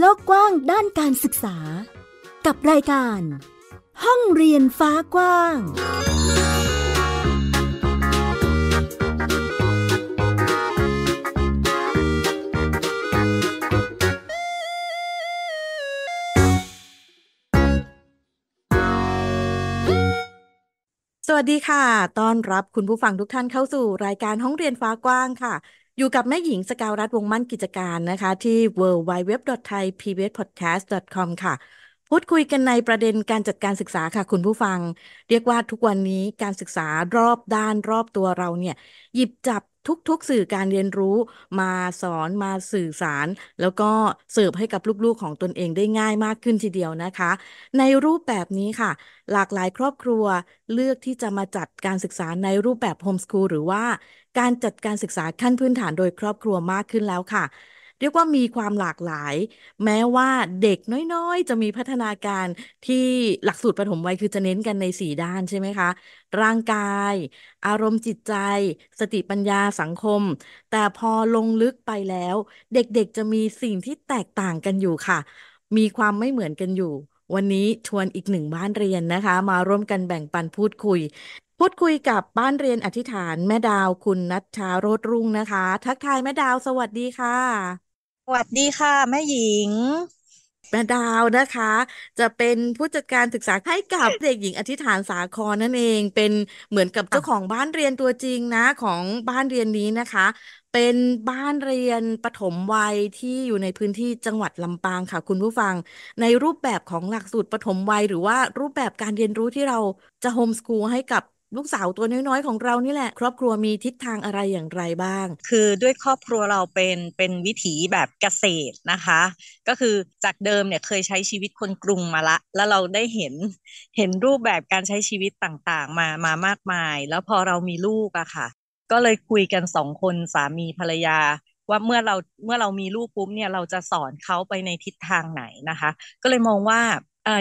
โลกกว้างด้านการศึกษา กับรายการ ห้องเรียนฟ้ากว้าง สวัสดีค่ะ ต้อนรับคุณผู้ฟังทุกท่านเข้าสู่รายการห้องเรียนฟ้ากว้างค่ะอยู่กับแม่หญิงสกาวรัฐวงมั่นกิจการนะคะที่ www.thaipbspodcast.com ค่ะ พูดคุยกันในประเด็นการจัดการศึกษาค่ะ คุณผู้ฟัง เรียกว่าทุกวันนี้การศึกษารอบด้านรอบตัวเราเนี่ย หยิบจับทุกๆ สื่อการเรียนรู้ มาสอนมาสื่อสาร แล้วก็เสิร์ฟให้กับลูกๆของตนเองได้ง่ายมากขึ้นทีเดียวนะคะ ในรูปแบบนี้ค่ะ หลากหลายครอบครัวเลือกที่จะมาจัดการศึกษาในรูปแบบโฮมสคูลหรือว่า การจัดการศึกษาขั้นพื้นฐานโดยครอบครัวมากขึ้นแล้วค่ะเรียกว่ามีความหลากหลาย แม้ว่าเด็กน้อย ๆ จะมีพัฒนาการที่หลักสูตรปฐมวัยคือจะเน้นกันในสี่ด้านใช่ไหมคะร่างกาย อารมณ์จิตใจ สติปัญญาสังคม แต่พอลงลึกไปแล้ว เด็กๆจะมีสิ่งที่แตกต่างกันอยู่ค่ะ มีความไม่เหมือนกันอยู่ วันนี้ชวนอีกหนึ่งบ้านเรียนนะคะ มาร่วมกันแบ่งปันพูดคุย พูดคุยกับบ้านเรียนอธิษฐาน แม่ดาวคุณนัชชาโรดรุ่งนะคะทักทายแม่ดาวสวัสดีค่ะวัสดีค่ะ แม่หญิงแม่ดาวนะคะ จะเป็นผู้จัดการศึกษาให้กับเด็กหญิงอธิษฐานสาครนั่นเอง เป็นเหมือนกับเจ้าของบ้านเรียนตัวจริงนะของบ้านเรียนนี้นะคะ เป็นบ้านเรียนปฐมวัยที่อยู่ในพื้นที่จังหวัดลำปางค่ะคุณผู้ฟัง ในรูปแบบของหลักสูตรปฐมวัย หรือว่ารูปแบบการเรียนรู้ที่เราจะโฮมสกูลให้กับลูกสาวตัวน้อยๆของเรานี่แหละ ครอบครัวมีทิศทางอะไรอย่างไรบ้าง คือด้วยครอบครัวเราเป็นเป็นวิถีแบบเกษตรนะคะ ก็คือจากเดิม เนี่ย เคยใช้ชีวิตคนกรุงมาละ แล้วเราได้เห็นเห็นรูปแบบการใช้ชีวิตต่างๆ มามามากมาย แล้วพอเรามีลูกอะค่ะ ก็เลยคุยกันสองคนสามีภรรยา ว่าเมื่อเราเมื่อเรามีลูกปุ๊บเนี่ย เราจะสอนเขาไปในทิศทางไหนนะคะ ก็เลยมองว่า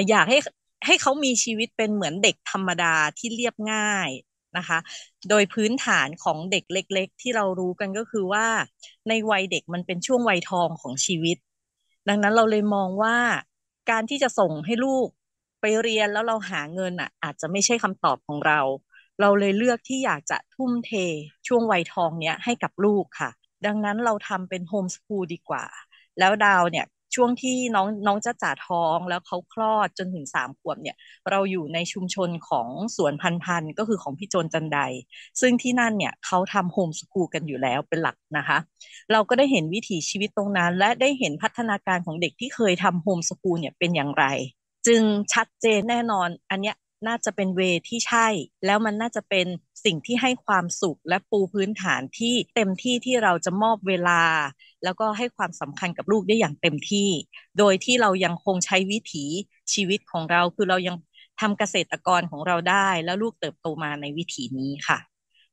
อยากใหให้เขามีชีวิตเป็นเหมือนเด็กธรรมดาที่เรียบง่ายนะคะ โดยพื้นฐานของเด็กเล็ก ๆ ที่เรารู้กันก็คือว่าในวัยเด็กมันเป็นช่วงวัยทองของชีวิต ดังนั้นเราเลยมองว่าการที่จะส่งให้ลูกไปเรียนแล้วเราหาเงินอ่ะอาจจะไม่ใช่คำตอบของเรา เราเลยเลือกที่อยากจะทุ่มเทช่วงวัยทองเนี้ยให้กับลูกค่ะ ดังนั้นเราทำเป็นโฮมสคูลดีกว่าแล้วดาวเนี่ยช่วงที่น้องน้องจะจ่าท้องแล้วเขาคลอดจนถึงสามขวบเนี่ยเราอยู่ในชุมชนของสวนพันพันก็คือของพี่โจนจันไดซึ่งที่นั่นเนี่ยเขาทำโฮมสกูลกันอยู่แล้วเป็นหลักนะคะ เราก็ได้เห็นวิถีชีวิตตรงนั้น และได้เห็นพัฒนาการของเด็กที่เคยทำโฮมสกูลเนี่ยเป็นอย่างไร จึงชัดเจนแน่นอน อันเนี้ยน่าจะเป็นเวที่ใช่ แล้วมันน่าจะเป็นสิ่งที่ให้ความสุขและปูพื้นฐานที่เต็มที่ที่เราจะมอบเวลาแล้วก็ให้ความสำคัญกับลูกได้อย่างเต็มที่ โดยที่เรายังคงใช้วิถีชีวิตของเรา คือเรายังทำเกษตรกรของเราได้ แล้วลูกเติบโตมาในวิถีนี้ค่ะ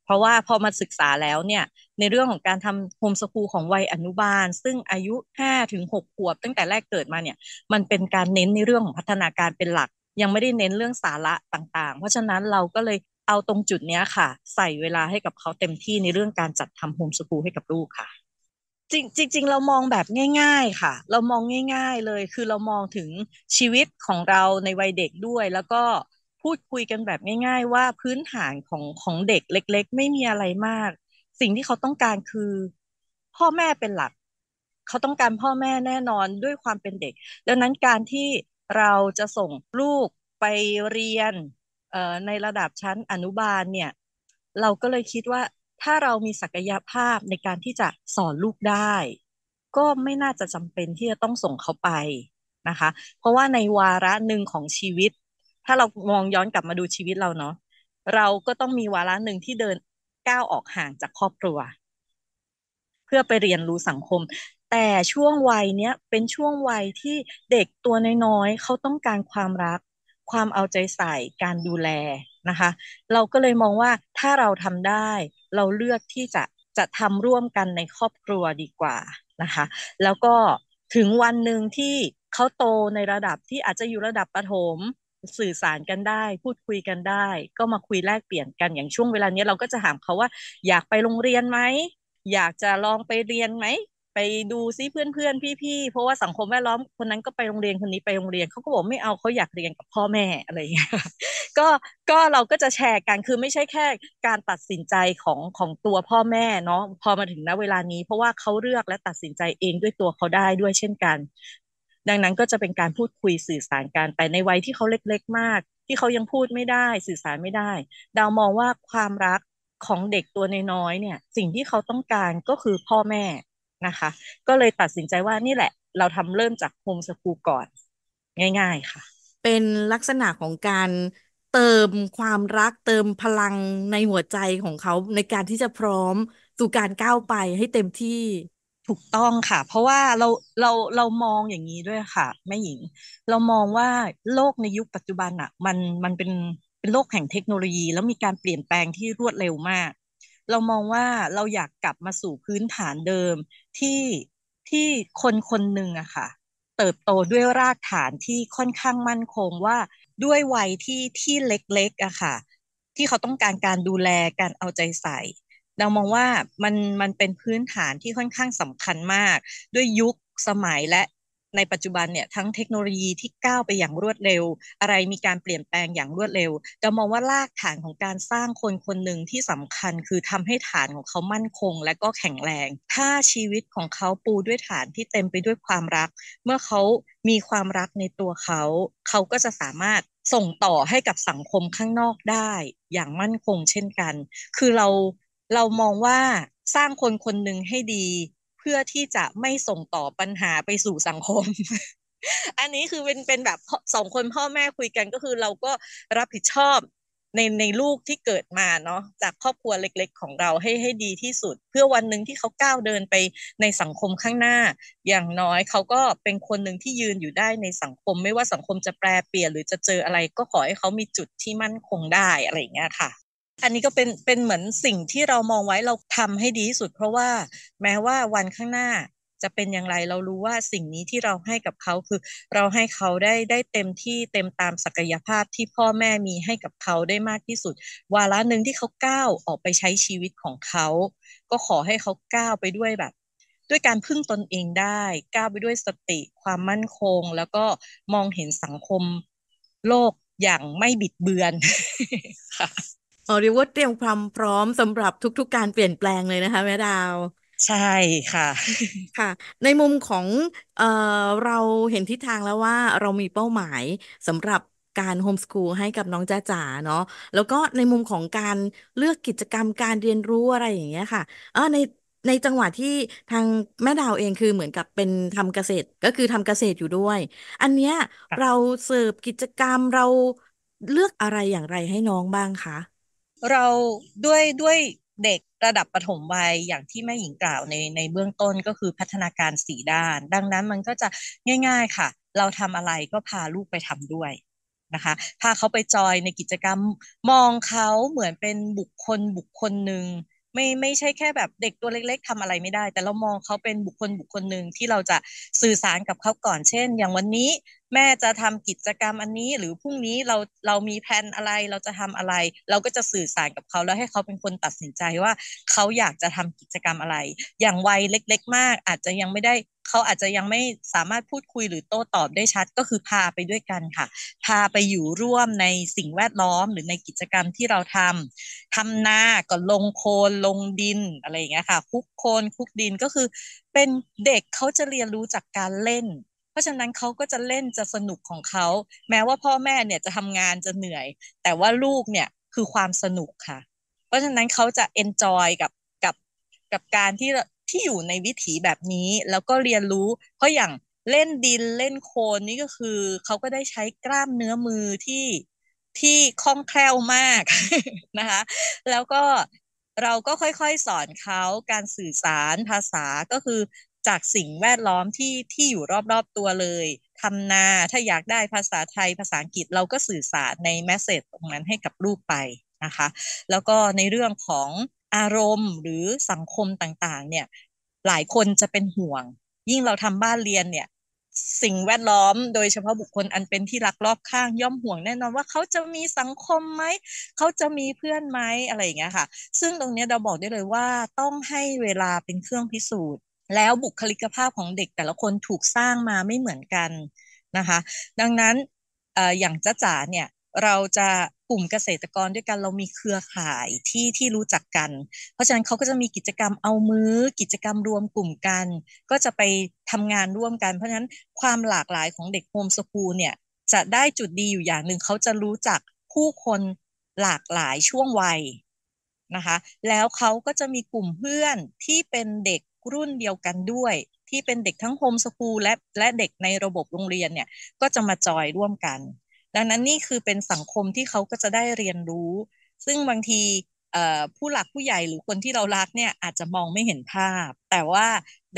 เพราะว่าพอมาศึกษาแล้วเนี่ย ในเรื่องของการทำโฮมสกูลของวัยอนุบาล ซึ่งอายุ5ถึง6ขวบ ตั้งแต่แรกเกิดมาเนี่ย มันเป็นการเน้นในเรื่องของพัฒนาการเป็นหลัก ยังไม่ได้เน้นเรื่องสาระต่างๆ เพราะฉะนั้นเราก็เลยเอาตรงจุดนี้ค่ะ ใส่เวลาให้กับเขาเต็มที่ในเรื่องการจัดทำโฮมสกูลให้กับลูกค่ะจริงจริงเรามองแบบง่ายๆค่ะ เรามองง่ายๆเลยคือเรามองถึงชีวิตของเราในวัยเด็กด้วย แล้วก็พูดคุยกันแบบง่ายๆ ว่าพื้นฐานของของเด็กเล็กๆ ไม่มีอะไรมาก สิ่งที่เขาต้องการคือพ่อแม่เป็นหลัก เขาต้องการพ่อแม่แน่นอนด้วยความเป็นเด็ก ดังนั้นการที่เราจะส่งลูกไปเรียนในระดับชั้นอนุบาลเนี่ยเราก็เลยคิดว่าถ้าเรามีศักยภาพในการที่จะสอนลูกได้ ก็ไม่น่าจะจำเป็นที่จะต้องส่งเขาไปนะคะ เพราะว่าในวาระหนึ่งของชีวิต ถ้าเรามองย้อนกลับมาดูชีวิตเราเนาะเราก็ต้องมีวาระหนึ่งที่เดินก้าวออกห่างจากครอบครัว เพื่อไปเรียนรู้สังคม แต่ช่วงวัยเนี้ยเป็นช่วงวัยที่เด็กตัวน้อยๆเขาต้องการความรักความเอาใจใส่การดูแลนะคะเราก็เลยมองว่าถ้าเราทำได้ เราเลือกที่จะจะทำร่วมกันในครอบครัวดีกว่านะคะแล้วก็ถึงวันหนึ่งที่เขาโตในระดับที่อาจจะอยู่ระดับประถมสื่อสารกันได้ พูดคุยกันได้ ก็มาคุยแลกเปลี่ยนกันอย่างช่วงเวลานี้เราก็จะถามเขาว่า อยากไปโรงเรียนไหมอยากจะลองไปเรียนไหมไปดูซิเพื่อนเพื่อนพี่พี่เพราะว่าสังคมแวดล้อมคนนั้นก็ไปโรงเรียนคนนี้ไปโรงเรียนเขาก็บอกไม่เอาเขาอยากเรียนกับพ่อแม่อะไรอย่างเงี้ยก็ก็เราก็จะแชร์กันคือไม่ใช่แค่การตัดสินใจของของตัวพ่อแม่เนาะพอมาถึงณเวลานี้ เพราะว่าเขาเลือกและตัดสินใจเองด้วยตัวเขาได้ด้วยเช่นกัน ดังนั้นก็จะเป็นการพูดคุยสื่อสารกัน แต่ในวัยที่เขาเล็กๆมาก ที่เขายังพูดไม่ได้สื่อสารไม่ได้ ดาวมองว่าความรักของเด็กตัวน้อยๆเนี่ย สิ่งที่เขาต้องการก็คือพ่อแม่นะคะก็เลยตัดสินใจว่านี่แหละเราทำเริ่มจากโฮมสกูลก่อน ง่ายๆค่ะ เป็นลักษณะของการเติมความรักเติมพลังในหัวใจของเขาในการที่จะพร้อมสู่การก้าวไปให้เต็มที่ถูกต้องค่ะ เพราะว่าเราเราเรามองอย่างนี้ด้วยค่ะแม่หญิง เรามองว่าโลกในยุคปัจจุบันอะ่ะมันมันเป็นเป็นโลกแห่งเทคโนโลยีแล้วมีการเปลี่ยนแปลงที่รวดเร็วมากเรามองว่าเราอยากกลับมาสู่พื้นฐานเดิมที่ที่คนคนหนึ่งอะค่ะ เติบโตด้วยรากฐานที่ค่อนข้างมั่นคงว่า ด้วยวัยที่ที่เล็กๆอะค่ะ ที่เขาต้องการการดูแล การเอาใจใส่ เรามองว่ามันมันเป็นพื้นฐานที่ค่อนข้างสำคัญมาก ด้วยยุคสมัยและในปัจจุบันเนี่ยทั้งเทคโนโลยีที่ก้าวไปอย่างรวดเร็ว อะไรมีการเปลี่ยนแปลงอย่างรวดเร็วจะมองว่ารากฐานของการสร้างคนคนหนึ่งที่สำคัญ คือทำให้ฐานของเขามั่นคงและก็แข็งแรง ถ้าชีวิตของเขาปูด้วยฐานที่เต็มไปด้วยความรัก เมื่อเขามีความรักในตัวเขา เขาก็จะสามารถส่งต่อให้กับสังคมข้างนอกได้อย่างมั่นคง เช่นกัน คือเราเรามองว่าสร้างคนคนหนึ่งให้ดีพื่อที่จะไม่ส่งต่อปัญหาไปสู่สังคม อันนี้คือเป็นเป็นแบบสองคนพ่อแม่คุยกันก็คือเราก็รับผิดชอบในในลูกที่เกิดมาเนาะจากครอบครัวเล็ก ๆ ของเราให้ให้ดีที่สุด เพื่อวันหนึ่งที่เขาก้าวเดินไปในสังคมข้างหน้า อย่างน้อยเขาก็เป็นคนหนึ่งที่ยืนอยู่ได้ในสังคม ไม่ว่าสังคมจะแปรเปลี่ยนหรือจะเจออะไรก็ขอให้เขามีจุดที่มั่นคงได้อะไรอย่างเงี้ยค่ะอันนี้ก็เป็นเป็นเหมือนสิ่งที่เรามองไว้เราทำให้ดีที่สุด เพราะว่าแม้ว่าวันข้างหน้าจะเป็นอย่างไรเรารู้ว่าสิ่งนี้ที่เราให้กับเขาคือเราให้เขาได้ได้เต็มที่เต็มตามศักยภาพที่พ่อแม่มีให้กับเขาได้มากที่สุด วาระหนึ่งที่เขาก้าวออกไปใช้ชีวิตของเขา ก็ขอให้เขาก้าวไปด้วยแบบ ด้วยการพึ่งตนเองได้ ก้าวไปด้วยสติ ความมั่นคง แล้วก็มองเห็นสังคมโลกอย่างไม่บิดเบือนเออเรียกว่าเตรียมความพร้อมสำหรับทุกๆการเปลี่ยนแปลงเลยนะคะแม่ดาว ใช่ค่ะค่ะ ในมุมของเออเราเห็นทิศทางแล้วว่าเรามีเป้าหมายสำหรับการโฮมสคูลให้กับน้องจ้าจ๋าเนาะแล้วก็ในมุมของการเลือกกิจกรรมการเรียนรู้อะไรอย่างเงี้ยค่ะเออในในจังหวะที่ทางแม่ดาวเองคือเหมือนกับเป็นทำเกษตรก็คือทำเกษตรอยู่ด้วย อันเนี้ยเราเสิร์ฟกิจกรรมเราเลือกอะไรอย่างไรให้น้องบ้างคะเราด้วยด้วยเด็กระดับปฐมวัยอย่างที่แม่หญิงกล่าวในในเบื้องต้นก็คือพัฒนาการสีด้าน ดังนั้นมันก็จะง่าย ๆค่ะ เราทำอะไรก็พาลูกไปทำด้วยนะคะพาเขาไปจอยในกิจกรรมมองเขาเหมือนเป็นบุคคลบุคคลหนึ่งไม่ไม่ใช่แค่แบบเด็กตัวเล็กๆทำอะไรไม่ได้ แต่เรามองเขาเป็นบุคคลบุคคลหนึ่งที่เราจะสื่อสารกับเขาก่อนเช่น อย่างวันนี้แม่จะทำกิจกรรมอันนี้หรือพรุ่งนี้เราเรามีแผนอะไรเราจะทำอะไร เราก็จะสื่อสารกับเขา แล้วให้เขาเป็นคนตัดสินใจว่าเขาอยากจะทำกิจกรรมอะไร อย่างวัยเล็กๆมากอาจจะยังไม่ได้เขาอาจจะยังไม่สามารถพูดคุยหรือโต้ตอบได้ชัดก็คือพาไปด้วยกันค่ะ พาไปอยู่ร่วมในสิ่งแวดล้อมหรือในกิจกรรมที่เราทำ ทำนาก็ลงโคลนลงดินอะไรอย่างเงี้ยค่ะคุกโคลนคุกดินก็คือ เป็นเด็กเขาจะเรียนรู้จากการเล่นราะฉะนั้นเขาก็จะเล่นจะสนุกของเขาแม้ว่าพ่อแม่เนี่ยจะทำงานจะเหนื่อย แต่ว่าลูกเนี่ยคือความสนุกค่ะ เพราะฉะนั้นเขาจะเอนจอยกับกับกับการที่ที่อยู่ในวิถีแบบนี้แล้วก็เรียนรู้เพราะอย่างเล่นดินเล่นโคนนี่ก็คือเขาก็ได้ใช้กล้ามเนื้อมือที่ที่คล่องแคล่วมากนะคะแล้วก็เราก็ค่อยๆสอนเขาการสื่อสารภาษาก็คือจากสิ่งแวดล้อมที่ที่อยู่รอบๆตัวเลยทำนา ถ้าอยากได้ภาษาไทย ภาษาอังกฤษ เราก็สื่อสารในแมสเซจตรงนั้นให้กับลูกไปนะคะ แล้วก็ในเรื่องของอารมณ์หรือสังคมต่าง ๆ เนี่ย หลายคนจะเป็นห่วง ยิ่งเราทำบ้านเรียนเนี่ย สิ่งแวดล้อม โดยเฉพาะบุคคลอันเป็นที่รักรอบข้าง ย่อมห่วงแน่นอนว่าเขาจะมีสังคมไหม เขาจะมีเพื่อนไหมอะไรอย่างเงี้ยค่ะ ซึ่งตรงนี้เราบอกได้เลยว่าต้องให้เวลาเป็นเครื่องพิสูจน์แล้วบุคลิกภาพของเด็กแต่ละคนถูกสร้างมาไม่เหมือนกันนะคะดังนั้นอย่างจ้าจ๋าเนี่ย เราจะกลุ่มเกษตรกรด้วยกันเรามีเครือข่ายที่ที่รู้จักกัน เพราะฉะนั้นเขาก็จะมีกิจกรรมเอามือ้อกิจกรรมรวมกลุ่มกัน ก็จะไปทำงานร่วมกันเพราะฉะนั้นความหลากหลายของเด็กโฮมสกูลเนี่ยจะได้จุดดีอยู่อย่างหนึ่งเขาจะรู้จักผู้คนหลากหลายช่วงวัยนะคะแล้วเขาก็จะมีกลุ่มเพื่อนที่เป็นเด็กรุ่นเดียวกันด้วยที่เป็นเด็กทั้งโฮมสกูลและและเด็กในระบบโรงเรียนเนี่ยก็จะมาจอยร่วมกัน ดังนั้นนี่คือเป็นสังคมที่เขาก็จะได้เรียนรู้ ซึ่งบางทีผู้หลักผู้ใหญ่หรือคนที่เรารักเนี่ยอาจจะมองไม่เห็นภาพ แต่ว่า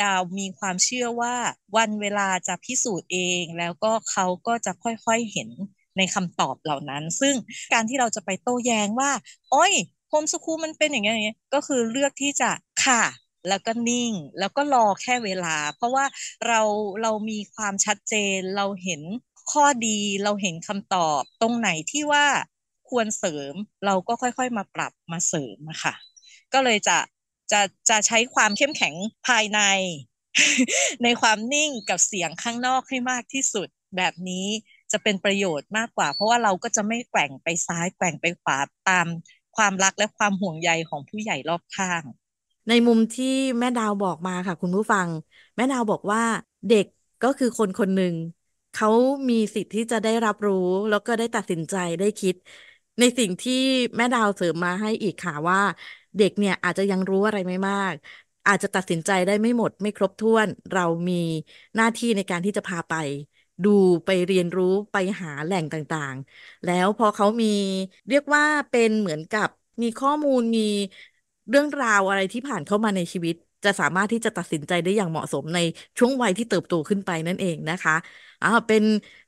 ดาวมีความเชื่อว่าวันเวลาจะพิสูจน์เอง แล้วก็เขาก็จะค่อยๆ เห็นในคำตอบเหล่านั้น ซึ่งการที่เราจะไปโต้แย้งว่าโอ้ยโฮมสคูลมันเป็นอย่างนี้ก็คือเลือกที่จะค่ะแล้วก็นิ่ง แล้วก็รอแค่เวลา เพราะว่าเราเรามีความชัดเจน เราเห็นข้อดีเราเห็นคำตอบตรงไหนที่ว่าควรเสริม เราก็ค่อยๆมาปรับมาเสริมอะค่ะ ก็เลยจะจะจะใช้ความเข้มแข็งภายใน ในความนิ่งกับเสียงข้างนอกให้มากที่สุด แบบนี้จะเป็นประโยชน์มากกว่า เพราะว่าเราก็จะไม่แกว่งไปซ้าย แกว่งไปขวาตามความรักและความห่วงใยของผู้ใหญ่รอบข้างในมุมที่แม่ดาวบอกมาค่ะ คุณผู้ฟัง แม่ดาวบอกว่าเด็กก็คือคนคนหนึ่งเขามีสิทธิ์ที่จะได้รับรู้ แล้วก็ได้ตัดสินใจได้คิด ในสิ่งที่แม่ดาวเสริมมาให้อีกค่ะ ว่า เด็กเนี่ยอาจจะยังรู้อะไรไม่มาก อาจจะตัดสินใจได้ไม่หมด ไม่ครบถ้วนเรามีหน้าที่ในการที่จะพาไป ดูไปเรียนรู้ไปหาแหล่งต่างๆ แล้วพอเขามีเรียกว่าเป็นเหมือนกับ มีข้อมูลมีเรื่องราวอะไรที่ผ่านเข้ามาในชีวิต จะสามารถที่จะตัดสินใจได้อย่างเหมาะสมในช่วงวัยที่เติบโตขึ้นไปนั่นเองนะคะอ่าเป็น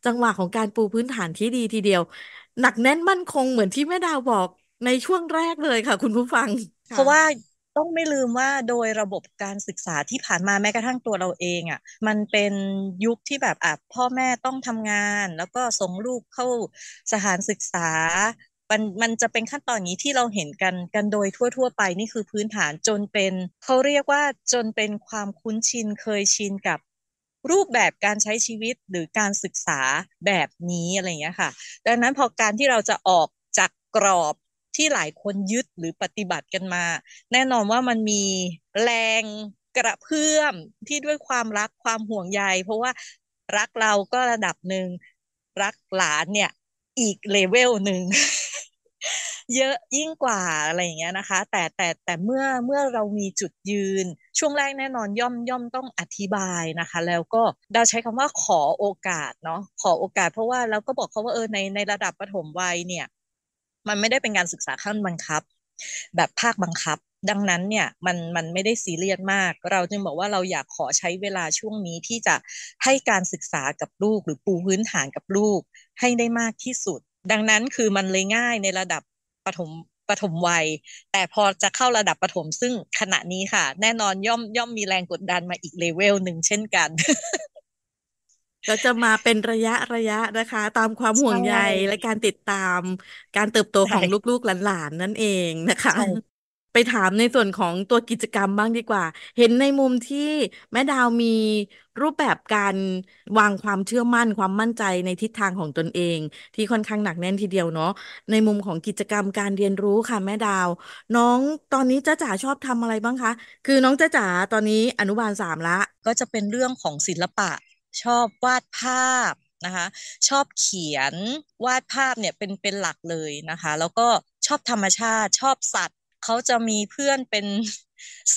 จังหวะของการปูพื้นฐานที่ดีทีเดียวหนักแน่นมั่นคงเหมือนที่แม่ดาวบอกในช่วงแรกเลยค่ะ คุณผู้ฟัง เพราะว่าต้องไม่ลืมว่าโดยระบบการศึกษาที่ผ่านมาแม้กระทั่งตัวเราเองอะ่ะ มันเป็นยุคที่แบบอ่ะพ่อแม่ต้องทำงาน แล้วก็ส่งลูกเข้าสถานศึกษามันมันจะเป็นขั้นตอนนี้ที่เราเห็นกันกันโดยทั่ว ๆ ไปนี่คือพื้นฐานจนเป็นเขาเรียกว่าจนเป็นความคุ้นชินเคยชินกับรูปแบบการใช้ชีวิตหรือการศึกษาแบบนี้อะไรเงี้ยค่ะ ดังนั้นพอการที่เราจะออกจากกรอบที่หลายคนยึดหรือปฏิบัติกันมา แน่นอนว่ามันมีแรงกระเพื่อมที่ด้วยความรักความห่วงใย เพราะว่ารักเราก็ระดับหนึ่งรักหลานเนี่ยอีกเลเวลหนึ่งเยอะยิ่งกว่าอะไรอย่างเงี้ยนะคะ แต่แต่แต่เมื่อเมื่อเรามีจุดยืน ช่วงแรกแน่นอนย่อมย่อมต้องอธิบายนะคะ แล้วก็เราใช้คำว่าขอโอกาสเนาะ ขอโอกาส เพราะว่าเราก็บอกเขาว่าเออในในระดับปฐมวัยเนี่ย มันไม่ได้เป็นการศึกษาขั้นบังคับ แบบภาคบังคับ ดังนั้นเนี่ยมันมันไม่ได้ซีเรียสมาก เราจึงบอกว่าเราอยากขอใช้เวลาช่วงนี้ที่จะให้การศึกษากับลูกหรือปูพื้นฐานกับลูก ให้ได้มากที่สุด ดังนั้นคือมันเลยง่ายในระดับประถมประถมวัย แต่พอจะเข้าระดับประถมซึ่งขณะนี้ค่ะ แน่นอนย่อมย่อมมีแรงกดดันมาอีกเลเวลหนึ่งเช่นกันก็จะมาเป็นระยะระยะนะคะ ตามความห่วงใยและการติดตามการเติบโตของลูกๆ หลานๆ นั่นเองนะคะไปถามในส่วนของตัวกิจกรรมบ้างดีกว่า เห็นในมุมที่แม่ดาวมีรูปแบบการวางความเชื่อมั่นความมั่นใจในทิศทางของตนเอง ที่ค่อนข้างหนักแน่นทีเดียวเนาะ ในมุมของกิจกรรมการเรียนรู้ค่ะแม่ดาว น้องตอนนี้จ้าจ๋าชอบทำอะไรบ้างคะ คือน้องจ้าจ๋าตอนนี้อนุบาลสามละก็จะเป็นเรื่องของศิลปะชอบวาดภาพนะคะชอบเขียนวาดภาพเนี่ยเป็นเป็นหลักเลยนะคะแล้วก็ชอบธรรมชาติชอบสัตวเขาจะมีเพื่อนเป็น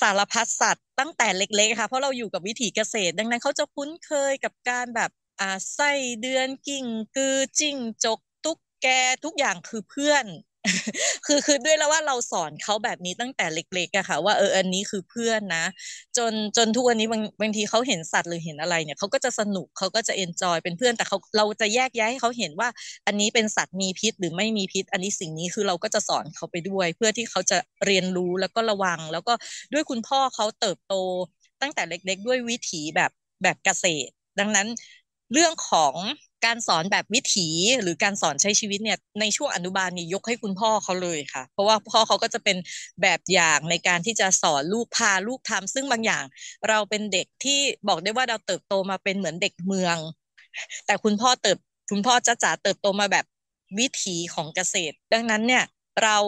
สารพัดสัตว์ตั้งแต่เล็กๆ ค่ะ เพราะเราอยู่กับวิถีเกษตร ดังนั้นเขาจะคุ้นเคยกับการแบบอ่าไส้เดือนกิ่งกือจิ้งจก ตุ๊กแกทุกอย่างคือเพื่อนคือคือด้วยแล้วว่าเราสอนเขาแบบนี้ตั้งแต่เล็กๆอะค่ะ ว่าเอออันนี้คือเพื่อนนะ จนจนทุกวันนี้บางบางทีเขาเห็นสัตว์หรือเห็นอะไรเนี่ยเขาก็จะสนุกเขาก็จะเอนจอยเป็นเพื่อนแต่เขาเราจะแยกย้ายให้เขาเห็นว่า อันนี้เป็นสัตว์มีพิษหรือไม่มีพิษ อันนี้สิ่งนี้คือเราก็จะสอนเขาไปด้วย เพื่อที่เขาจะเรียนรู้แล้วก็ระวัง แล้วก็ด้วยคุณพ่อเขาเติบโตตั้งแต่เล็กๆ ด้วยวิถีแบบแบบเกษตร ดังนั้นเรื่องของการสอนแบบวิถีหรือการสอนใช้ชีวิตเนี่ยในช่วงอนุบาลนี่ยกให้คุณพ่อเขาเลยค่ะ เพราะว่าพ่อเขาก็จะเป็นแบบอย่างในการที่จะสอนลูกพาลูกทำ ซึ่งบางอย่างเราเป็นเด็กที่บอกได้ว่าเราเติบโตมาเป็นเหมือนเด็กเมือง แต่คุณพ่อเติบคุณพ่อจ้าจ๋าเติบโตมาแบบวิถีของเกษตร ดังนั้นเนี่ยเรา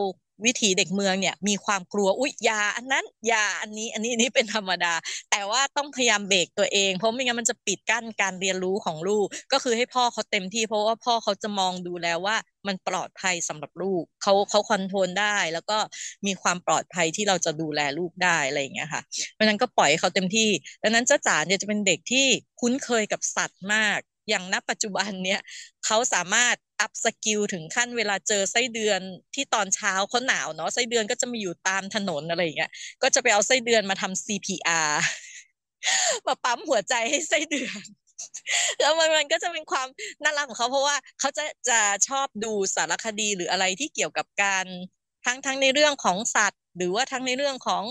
วิถีเด็กเมืองเนี่ยมีความกลัวอุ้ยยาอันนั้นยาอันนี้อันนี้นี่เป็นธรรมดา แต่ว่าต้องพยายามเบรกตัวเองเพราะไม่งั้นมันจะปิดกั้นการเรียนรู้ของลูก ก็คือให้พ่อเขาเต็มที่ เพราะว่าพ่อเขาจะมองดูแล้วว่า มันปลอดภัยสำหรับลูกเขาเขาคอนโทรลได้ แล้วก็มีความปลอดภัยที่เราจะดูแลลูกได้อะไรอย่างเงี้ยค่ะเพราะนั้นก็ปล่อยเขาเต็มที่ ดังนั้นจ้าจ๋าเนี่ยจะเป็นเด็กที่คุ้นเคยกับสัตว์มากอย่างณปัจจุบันเนี่ยเขาสามารถอัพสกิลถึงขั้นเวลาเจอไส้เดือนที่ตอนเช้าเขาหนาวเนาะไส้เดือนก็จะมาอยู่ตามถนนอะไรอย่างเงี้ยก็จะไปเอาไส้เดือนมาทำ CPR มาปั๊มหัวใจให้ไส้เดือน แล้วมันมันก็จะเป็นความน่ารักของเขาเพราะว่าเขาจะจะชอบดูสารคดีหรืออะไรที่เกี่ยวกับการทั้งทั้งในเรื่องของสัตว์ หรือว่าทั้งในเรื่องของ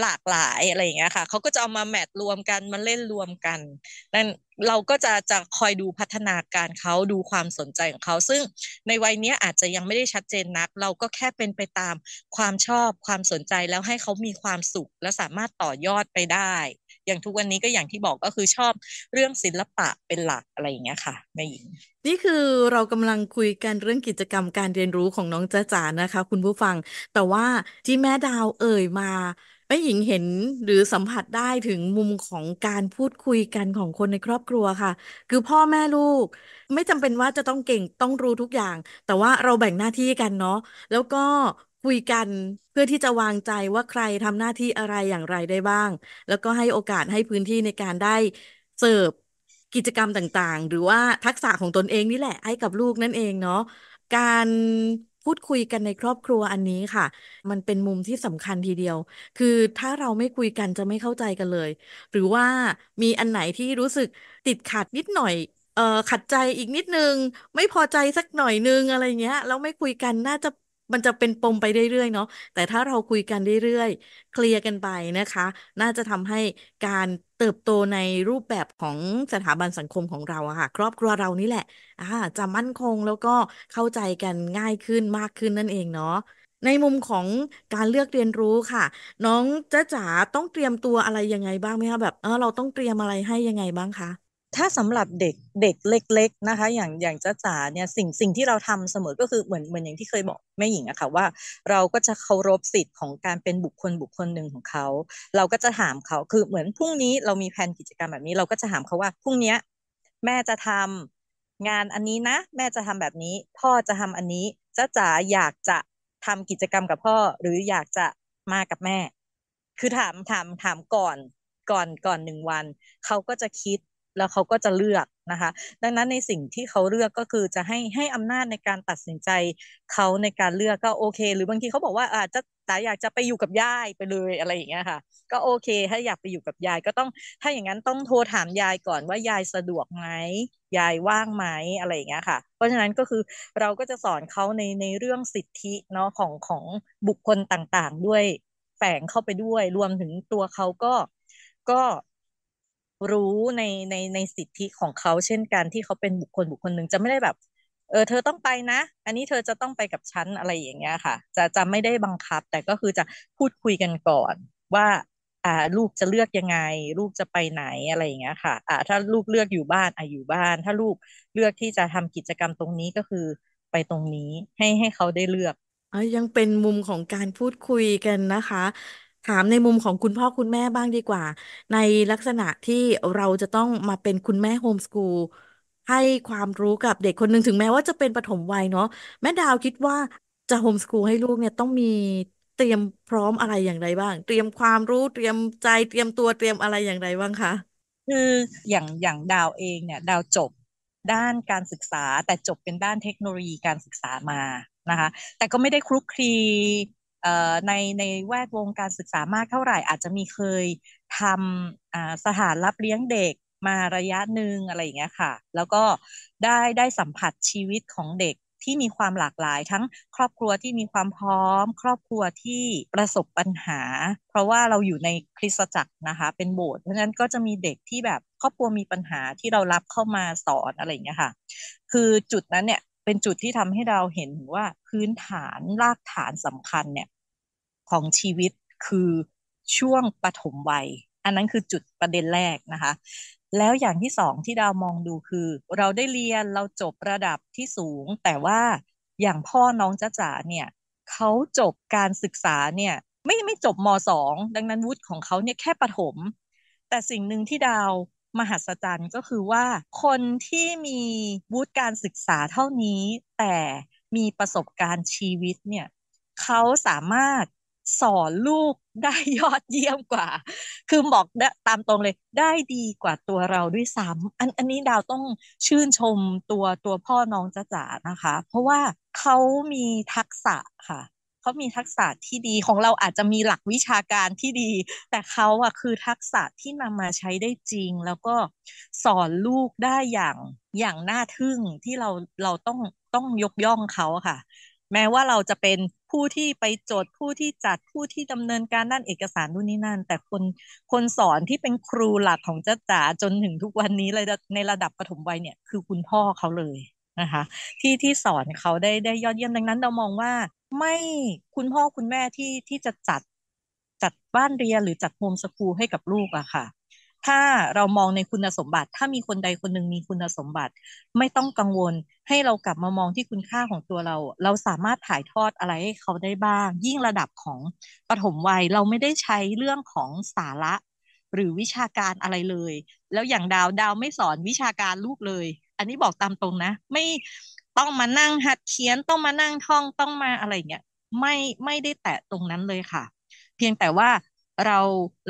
หลากหลายอะไรอย่างเงี้ยค่ะเขาก็จะเอามาแมทรวมกันมาเล่นรวมกันนั่นเราก็จะจะคอยดูพัฒนาการเขาดูความสนใจของเขาซึ่งในวัยนี้อาจจะยังไม่ได้ชัดเจนนัก เราก็แค่เป็นไปตามความชอบความสนใจแล้วให้เขามีความสุข และสามารถต่อยอดไปได้ อย่างทุกวันนี้ก็อย่างที่บอกก็คือชอบเรื่องศิลปะเป็นหลักอะไรอย่างเงี้ยค่ะแม่หญิงนี่คือเรากำลังคุยกันเรื่องกิจกรรมการเรียนรู้ของน้องจ้าจ๋านะคะ คุณผู้ฟังแต่ว่าที่แม่ดาวเอ่ยมาแม่หญิงเห็นหรือสัมผัสได้ถึงมุมของการพูดคุยกันของคนในครอบครัวค่ะ คือพ่อแม่ลูก ไม่จำเป็นว่าจะต้องเก่งต้องรู้ทุกอย่าง แต่ว่าเราแบ่งหน้าที่กันเนาะแล้วก็คุยกันเพื่อที่จะวางใจว่าใครทำหน้าที่อะไรอย่างไรได้บ้าง แล้วก็ให้โอกาสให้พื้นที่ในการได้เสิร์ฟกิจกรรมต่างๆ หรือว่าทักษะของตนเองนี่แหละ ให้กับลูกนั่นเองเนาะการพูดคุยกันในครอบครัวอันนี้ค่ะ มันเป็นมุมที่สำคัญทีเดียว คือถ้าเราไม่คุยกันจะไม่เข้าใจกันเลย หรือว่ามีอันไหนที่รู้สึกติดขัดนิดหน่อย เออขัดใจอีกนิดนึงไม่พอใจสักหน่อยนึงอะไรเงี้ย แล้วไม่คุยกันน่าจะมันจะเป็นปมไปเรื่อยๆเนาะ แต่ถ้าเราคุยกันเรื่อยๆ เคลียร์กันไปนะคะ น่าจะทำให้การเติบโตในรูปแบบของสถาบันสังคมของเราอะค่ะครอบครัวเรานี่แหละอ่าจะมั่นคงแล้วก็เข้าใจกันง่ายขึ้นมากขึ้นนั่นเองเนาะ ในมุมของการเลือกเรียนรู้ค่ะ น้องจ๊ะจ๋าต้องเตรียมตัวอะไรยังไงบ้างไหมคะแบบเออเราต้องเตรียมอะไรให้ยังไงบ้างคะถ้าสำหรับเด็กเด็กเล็ก ๆนะคะ อย่างอย่างจ้าจ๋าเนี่ยสิ่งสิ่งที่เราทำเสมอก็คือเหมือนเหมือนอย่างที่เคยบอกแม่หญิงอะค่ะว่า เราก็จะเคารพสิทธิ์ของการเป็นบุคคลบุคคลหนึ่งของเขา เราก็จะถามเขาคือเหมือนพรุ่งนี้เรามีแผนกิจกรรมแบบนี้ เราก็จะถามเขาว่าพรุ่งนี้แม่จะทำงานอันนี้นะ แม่จะทำแบบนี้ พ่อจะทำอันนี้จ้าจ๋าอยากจะทำกิจกรรมกับพ่อหรืออยากจะมากับแม่ คือถาม ถาม ถามก่อนก่อนก่อนหนึ่งวัน เขาก็จะคิดแล้วเขาก็จะเลือกนะคะ ดังนั้นในสิ่งที่เขาเลือกก็คือจะให้ให้อำนาจในการตัดสินใจเขาในการเลือกก็โอเค หรือบางทีเขาบอกว่าอาจจะแต่อยากจะไปอยู่กับยายไปเลยอะไรอย่างเงี้ยค่ะ ก็โอเค ถ้าอยากไปอยู่กับยายก็ต้องถ้าอย่างนั้นต้องโทรถามยายก่อนว่ายายสะดวกไหมยายว่างไหมอะไรอย่างเงี้ยค่ะ เพราะฉะนั้นก็คือเราก็จะสอนเขาในในเรื่องสิทธิเนาะของของบุคคลต่างๆ ด้วย แฝงเข้าไปด้วย รวมถึงตัวเขาก็ก็รู้ในในในสิทธิของเขาเช่นกันที่เขาเป็นบุคคลบุคคลหนึ่งจะไม่ได้แบบเออเธอต้องไปนะ อันนี้เธอจะต้องไปกับฉันอะไรอย่างเงี้ยค่ะ จะจะไม่ได้บังคับ แต่ก็คือจะพูดคุยกันก่อน ว่าอ่าลูกจะเลือกยังไง ลูกจะไปไหนอะไรอย่างเงี้ยค่ะอ่าถ้าลูกเลือกอยู่บ้านอ่ะอยู่บ้าน ถ้าลูกเลือกที่จะทำกิจกรรมตรงนี้ก็คือไปตรงนี้ให้ให้เขาได้เลือกยังเป็นมุมของการพูดคุยกันนะคะถามในมุมของคุณพ่อคุณแม่บ้างดีกว่า ในลักษณะที่เราจะต้องมาเป็นคุณแม่โฮมสกูลให้ความรู้กับเด็กคนหนึ่งถึงแม้ว่าจะเป็นประถมวัยเนาะแม่ดาวคิดว่าจะโฮมสกูลให้ลูกเนี่ยต้องมีเตรียมพร้อมอะไรอย่างไรบ้าง เตรียมความรู้เตรียมใจเตรียมตัวเตรียมอะไรอย่างไรบ้างคะคืออย่างอย่างดาวเองเนี่ย ดาวจบด้านการศึกษา แต่จบเป็นด้านเทคโนโลยีการศึกษามานะคะ แต่ก็ไม่ได้คลุกคลีในในแวดวงการศึกษามากเท่าไหร่อาจจะมีเคยทำสถานรับเลี้ยงเด็กมาระยะหนึ่งอะไรอย่างเงี้ยค่ะ แล้วก็ได้ได้สัมผัสชีวิตของเด็กที่มีความหลากหลาย ทั้งครอบครัวที่มีความพร้อม ครอบครัวที่ประสบปัญหา เพราะว่าเราอยู่ในคริสตจักรนะคะ เป็นโบสถ์เพราะฉะนั้นก็จะมีเด็กที่แบบครอบครัวมีปัญหาที่เรารับเข้ามาสอนอะไรอย่างเงี้ยค่ะคือจุดนั้นเนี่ยเป็นจุดที่ทำให้เราเห็นถึงว่าพื้นฐานรากฐานสำคัญเนี่ยของชีวิตคือช่วงปฐมวัย อันนั้นคือจุดประเด็นแรกนะคะ แล้วอย่างที่สองที่ดาวมองดูคือ เราได้เรียนเราจบระดับที่สูง แต่ว่าอย่างพ่อน้องจ้าจ๋าเนี่ยเขาจบการศึกษาเนี่ยไม่ไม่จบมสองดังนั้นวุฒิของเขาเนี่ย แค่ปฐมแต่สิ่งหนึ่งที่ดาวมหัศจรรย์ ก็คือว่าคนที่มีวุฒิการศึกษาเท่านี้ แต่มีประสบการณ์ชีวิตเนี่ย เขาสามารถสอนลูกได้ยอดเยี่ยมกว่า คือบอกตามตรงเลยได้ดีกว่าตัวเราด้วยซ้ำอันอันนี้ดาวต้องชื่นชมตัวตัวพ่อน้องจ้าจ๋านะคะ เพราะว่าเขามีทักษะค่ะเขา มีทักษะที่ดีของเราอาจจะมีหลักวิชาการที่ดี แต่เขาอะคือทักษะที่นำมาใช้ได้จริง แล้วก็สอนลูกได้อย่างอย่างน่าทึ่งที่เราเราต้องต้องยกย่องเขาค่ะ แม้ว่าเราจะเป็นผู้ที่ไปจดผู้ที่จัดผู้ที่ดำเนินการด้านเอกสารนู่นนี่นั่น แต่คนคนสอนที่เป็นครูหลักของจ้าจ๋าจนถึงทุกวันนี้เลยในระดับปฐมวัยเนี่ยคือคุณพ่อเขาเลยนะคะที่ที่สอนเขาได้ได้ยอดเยี่ยมดังนั้น เรามองว่าไม่คุณพ่อคุณแม่ที่ที่จะจัดจัดบ้านเรียนหรือจัดโฮมสกูลให้กับลูกอะค่ะถ้าเรามองในคุณสมบัติ ถ้ามีคนใดคนหนึ่งมีคุณสมบัติ ไม่ต้องกังวลให้เรากลับมามองที่คุณค่าของตัวเรา เราสามารถถ่ายทอดอะไรให้เขาได้บ้าง ยิ่งระดับของปฐมวัยเราไม่ได้ใช้เรื่องของสาระหรือวิชาการอะไรเลย แล้วอย่างดาวดาวไม่สอนวิชาการลูกเลยอันนี้บอกตามตรงนะ ไม่ต้องมานั่งหัดเขียนต้องมานั่งท่องต้องมาอะไรเงี้ย ไม่ไม่ได้แตะตรงนั้นเลยค่ะ เพียงแต่ว่าเรา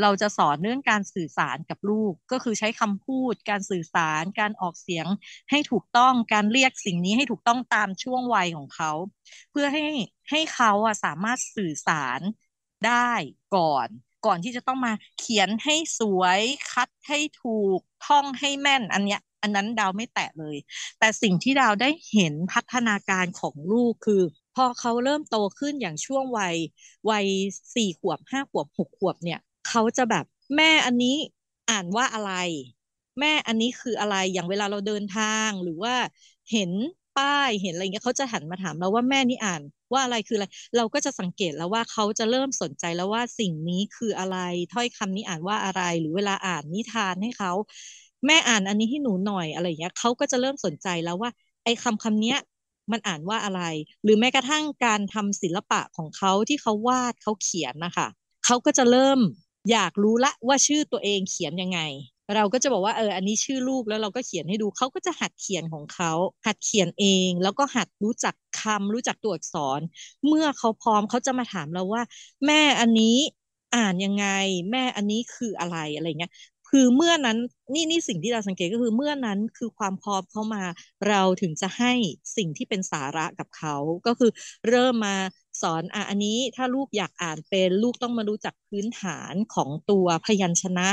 เราจะสอนเรื่องการสื่อสารกับลูก ก็คือใช้คำพูด การสื่อสารการออกเสียงให้ถูกต้องการเรียกสิ่งนี้ให้ถูกต้องตามช่วงวัยของเขา เพื่อให้ให้เขาอะสามารถสื่อสารได้ก่อน ก่อนที่จะต้องมา เขียนให้สวยคัดให้ถูกท่องให้แม่นอันเนี้ยอันนั้นดาวไม่แตะเลย แต่สิ่งที่ดาวได้เห็นพัฒนาการของลูกคือ พอเขาเริ่มโตขึ้นอย่างช่วงวัย วัยสี่ขวบห้าขวบหกขวบเนี่ย เขาจะแบบแม่อันนี้อ่านว่าอะไร แม่อันนี้คืออะไรอย่างเวลาเราเดินทางหรือว่าเห็นป้ายเห็นอะไรเงี้ยเขาจะหันมาถามเราว่าแม่นี่อ่านว่าอะไรคืออะไรเราก็จะสังเกตแล้วว่าเขาจะเริ่มสนใจแล้วว่าสิ่งนี้คืออะไรถ้อยคำนี้อ่านว่าอะไร หรือเวลาอ่านนิทานให้เขาแม่อ่านอันนี้ให้หนูหน่อยอะไรอย่างเงี้ยเขาก็จะเริ่มสนใจแล้วว่า ไอ้คำคำเนี้ยมันอ่านว่าอะไร หรือแม้กระทั่งการทำศิลปะของเขาที่เขาวาดเขาเขียนนะคะเขาก็จะเริ่มอยากรู้ละว่าชื่อตัวเองเขียนยังไง เราก็จะบอกว่าเอออันนี้ชื่อลูกแล้วเราก็เขียนให้ดูเขาก็จะหัดเขียนของเขาหัดเขียนเอง แล้วก็หัดรู้จักคำ รู้จักตัวอักษร เมื่อเขาพร้อมเขาจะมาถามเราว่า แม่อันนี้อ่านยังไง แม่อันนี้คืออะไรอะไรเงี้ยคือเมื่อนั้นนี่นี่สิ่งที่เราสังเกตก็คือเมื่อนั้นคือความพร้อมเข้ามาเราถึงจะให้สิ่งที่เป็นสาระกับเขา ก็คือเริ่มมาสอนอ่ะอันนี้ถ้าลูกอยากอ่านเป็นลูกต้องมารู้จักพื้นฐานของตัวพยัญชนะ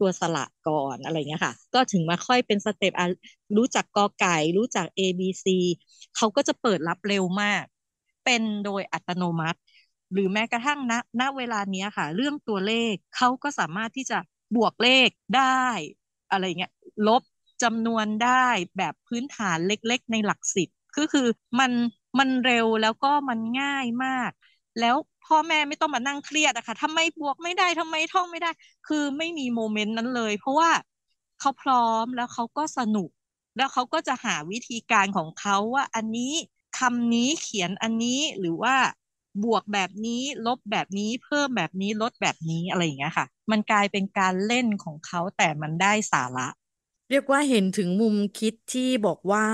ตัวสระก่อนอะไรเงี้ยค่ะ ก็ถึงมาค่อยเป็นสเต็ปรู้จักกอไก่ รู้จัก A B C เขาก็จะเปิดรับเร็วมากเป็นโดยอัตโนมัติ หรือแม้กระทั่งณณเวลานี้ค่ะ เรื่องตัวเลขเขาก็สามารถที่จะบวกเลขได้ อะไรเงี้ยลบจำนวนได้แบบพื้นฐานเล็กๆ ในหลักสิบก็คือมันมันเร็วแล้วก็มันง่ายมาก แล้วพ่อแม่ไม่ต้องมานั่งเครียดอะคะ่ะทำไมบวกไม่ได้ทำไมท่องไม่ได้คือไม่มีโมเมนต์นั้นเลย เพราะว่าเขาพร้อมแล้วเขาก็สนุก แล้วเขาก็จะหาวิธีการของเขาว่า อันนี้คำนี้เขียนอันนี้หรือว่าบวกแบบนี้ลบแบบนี้เพิ่มแบบนี้ลดแบบนี้อะไรอย่างเงี้ยค่ะ มันกลายเป็นการเล่นของเขาแต่มันได้สาระ เรียกว่าเห็นถึงมุมคิดที่บอกว่า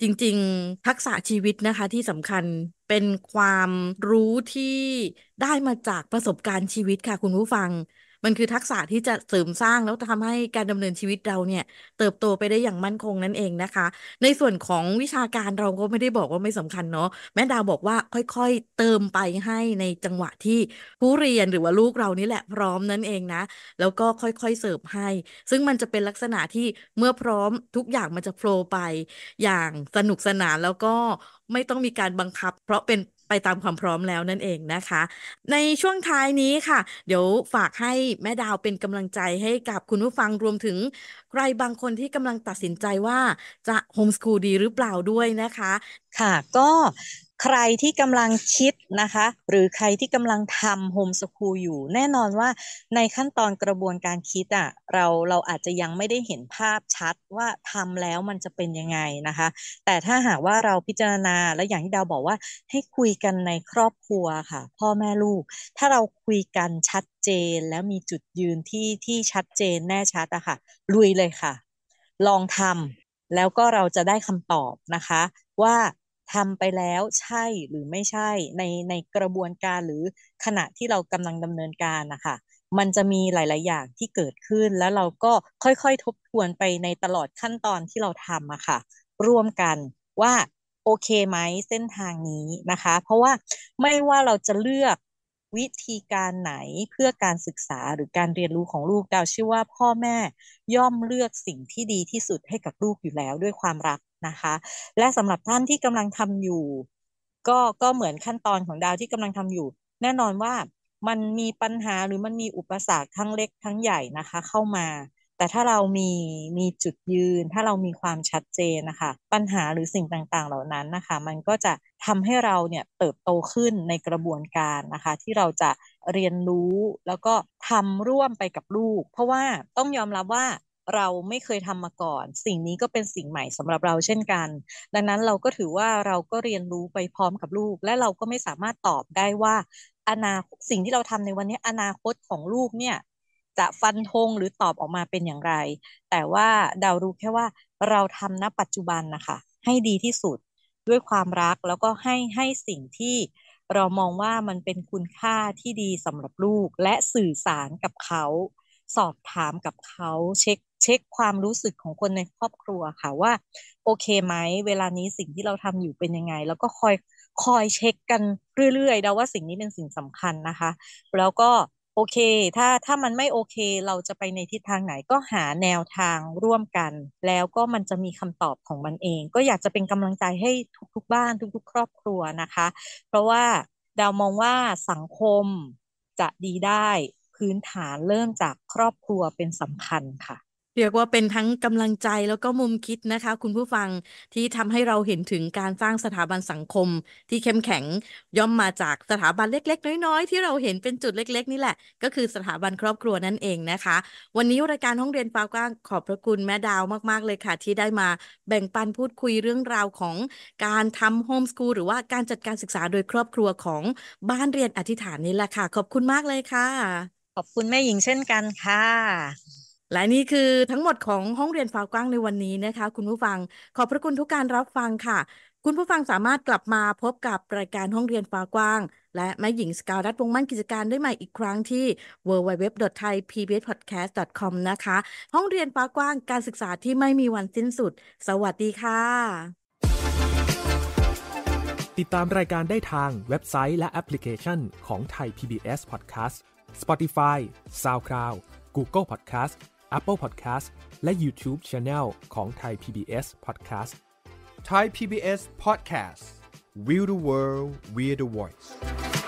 จริงๆ ทักษะชีวิตนะคะที่สำคัญเป็นความรู้ที่ได้มาจากประสบการณ์ชีวิตค่ะ คุณผู้ฟังมันคือทักษะที่จะเสริมสร้างแล้วทำให้การดำเนินชีวิตเราเนี่ยเติบโตไปได้อย่างมั่นคงนั่นเองนะคะ ในส่วนของวิชาการเราก็ไม่ได้บอกว่าไม่สำคัญเนาะแม่ดาวบอกว่าค่อย ๆ เติมไปให้ในจังหวะที่ผู้เรียนหรือว่าลูกเรานี่แหละพร้อมนั่นเองนะ แล้วก็ค่อยๆเสิร์ฟให้ ซึ่งมันจะเป็นลักษณะที่เมื่อพร้อมทุกอย่างมันจะโฟล์ไป อย่างสนุกสนานแล้วก็ไม่ต้องมีการบังคับเพราะเป็นไปตามความพร้อมแล้วนั่นเองนะคะ ในช่วงท้ายนี้ค่ะ เดี๋ยวฝากให้แม่ดาวเป็นกำลังใจให้กับคุณผู้ฟังรวมถึงใครบางคนที่กำลังตัดสินใจว่าจะโฮมสคูลดีหรือเปล่าด้วยนะคะค่ะก็ใครที่กำลังคิดนะคะ หรือใครที่กำลังทำโฮมสคูลอยู่ แน่นอนว่าในขั้นตอนกระบวนการคิดอะ่ะเราเราอาจจะยังไม่ได้เห็นภาพชัดว่าทำแล้วมันจะเป็นยังไงนะคะ แต่ถ้าหากว่าเราพิจารณาและอย่างที่ดาวบอกว่า ให้คุยกันในครอบครัวค่ะ พ่อแม่ลูก ถ้าเราคุยกันชัดเจน แล้วมีจุดยืนที่ที่ชัดเจนแน่ชัดอะค่ะ ลุยเลยค่ะ ลองทำแล้วก็เราจะได้คำตอบนะคะว่าทำไปแล้วใช่หรือไม่ใช่ ในในกระบวนการหรือขณะที่เรากำลังดำเนินการนะคะ มันจะมีหลาย ๆ อย่างที่เกิดขึ้นแล้วเราก็ค่อยๆ ทบทวนไปในตลอดขั้นตอนที่เราทำอะค่ะร่วมกันว่าโอเคไหมเส้นทางนี้นะคะ เพราะว่าไม่ว่าเราจะเลือกวิธีการไหนเพื่อการศึกษาหรือการเรียนรู้ของลูกดาวเชื่อว่าพ่อแม่ย่อมเลือกสิ่งที่ดีที่สุดให้กับลูกอยู่แล้วด้วยความรักนะคะและสำหรับท่านที่กำลังทำอยู่ ก็ก็เหมือนขั้นตอนของดาวที่กำลังทำอยู่ แน่นอนว่ามันมีปัญหาหรือมันมีอุปสรรคทั้งเล็กทั้งใหญ่นะคะเข้ามา แต่ถ้าเรามีมีจุดยืน ถ้าเรามีความชัดเจนนะคะปัญหาหรือสิ่งต่างๆเหล่านั้นนะคะมันก็จะทำให้เราเนี่ยเติบโตขึ้นในกระบวนการนะคะที่เราจะเรียนรู้ แล้วก็ทำร่วมไปกับลูก เพราะว่าต้องยอมรับว่าเราไม่เคยทำมาก่อน สิ่งนี้ก็เป็นสิ่งใหม่สำหรับเราเช่นกัน ดังนั้นเราก็ถือว่าเราก็เรียนรู้ไปพร้อมกับลูก และเราก็ไม่สามารถตอบได้ว่าอนาสิ่งที่เราทำในวันนี้อนาคตของลูกเนี่ยจะฟันธงหรือตอบออกมาเป็นอย่างไร แต่ว่าเดารู้แค่ว่าเราทำณปัจจุบันนะคะให้ดีที่สุดด้วยความรักแล้วก็ให้ให้สิ่งที่เรามองว่ามันเป็นคุณค่าที่ดีสำหรับลูกและสื่อสารกับเขาสอบถามกับเขาเช็คเช็คความรู้สึกของคนในครอบครัวค่ะว่าโอเคไหม เวลานี้สิ่งที่เราทำอยู่เป็นยังไง แล้วก็คอยคอยเช็คกันเรื่อยๆเดาว่าสิ่งนี้เป็นสิ่งสำคัญนะคะ แล้วก็โอเค ถ้าถ้ามันไม่โอเคเราจะไปในทิศทางไหนก็หาแนวทางร่วมกัน แล้วก็มันจะมีคำตอบของมันเอง ก็อยากจะเป็นกำลังใจให้ทุกๆ บ้านทุกๆ ครอบครัวนะคะ เพราะว่าดาวมองว่าสังคมจะดีได้พื้นฐานเริ่มจากครอบครัวเป็นสำคัญค่ะเรียกว่าเป็นทั้งกำลังใจแล้วก็มุมคิดนะคะคุณผู้ฟังที่ทำให้เราเห็นถึงการสร้างสถาบันสังคม ที่เข้มแข็งย่อมมาจากสถาบันเล็กๆ น้อยๆ ที่เราเห็นเป็นจุดเล็กๆ นี่แหละ ก็คือสถาบันครอบครัวนั่นเองนะคะ วันนี้รายการห้องเรียนฟ้ากว้างขอบพระคุณแม่ดาวมากๆ เลยค่ะ ที่ได้มาแบ่งปันพูดคุยเรื่องราวของการทำโฮมสกูลหรือว่าการจัดการศึกษาโดยครอบครัวของบ้านเรียนอธิษฐานนี่แหละค่ะ ขอบคุณมากเลยค่ะ ขอบคุณแม่หญิงเช่นกันค่ะและนี่คือทั้งหมดของห้องเรียนฟ้ากว้างในวันนี้นะคะ คุณผู้ฟังขอบพระคุณทุกการรับฟังค่ะ คุณผู้ฟังสามารถกลับมาพบกับรายการห้องเรียนฟ้ากว้าง และแม่หญิงสกาวรัตวงมั่นกิจการได้ใหม่อีกครั้งที่ www.thaipbspodcast.com นะคะ ห้องเรียนฟ้ากว้างการศึกษาที่ไม่มีวันสิ้นสุด สวัสดีค่ะ ติดตามรายการได้ทางเว็บไซต์และแอปพลิเคชัน ของไทย PBS Podcast Spotify SoundCloud Google Podcast Apple Podcast และ YouTube Channel ของ Thai PBS Podcast Thai PBS Podcast We the World We the Voice